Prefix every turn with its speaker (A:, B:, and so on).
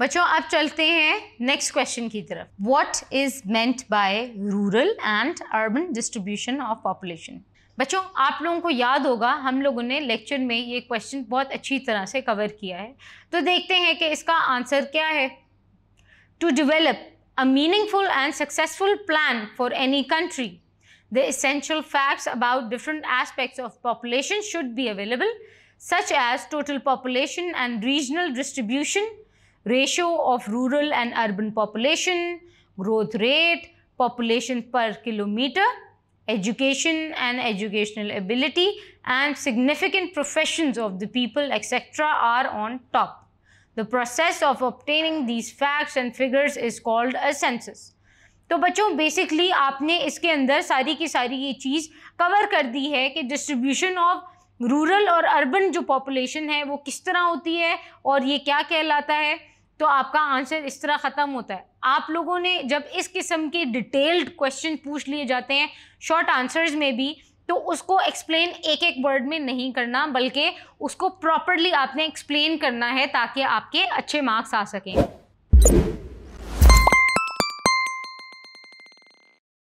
A: बच्चों अब चलते हैं नेक्स्ट क्वेश्चन की तरफ what is meant by rural and urban distribution of population बच्चों आप लोगों को याद होगा हम लोगों ने लेक्चर में ये क्वेश्चन बहुत अच्छी तरह से कवर किया है तो देखते हैं कि इसका आंसर क्या है to develop a meaningful and successful plan for any country the essential facts about different aspects of population should be available such as total population and regional distribution ratio of rural and urban population growth rate population per kilometre education and educational ability and significant profession of the people etcetera are on top the process of obtaining these facts and figures is called a census तो बच्चों basically आपने इसके अंदर सारी की सारी ये चीज़ cover कर दी है कि डिस्ट्रीब्यूशन ऑफ रूरल और अर्बन जो पॉपुलेशन है वो किस तरह होती है और ये क्या कहलाता है तो आपका आंसर इस तरह ख़त्म होता है आप लोगों ने जब इस किस्म के डिटेल्ड क्वेश्चन पूछ लिए जाते हैं शॉर्ट आंसर्स में भी तो उसको एक्सप्लेन एक एक वर्ड में नहीं करना बल्कि उसको प्रॉपरली आपने एक्सप्लेन करना है ताकि आपके अच्छे मार्क्स आ सकें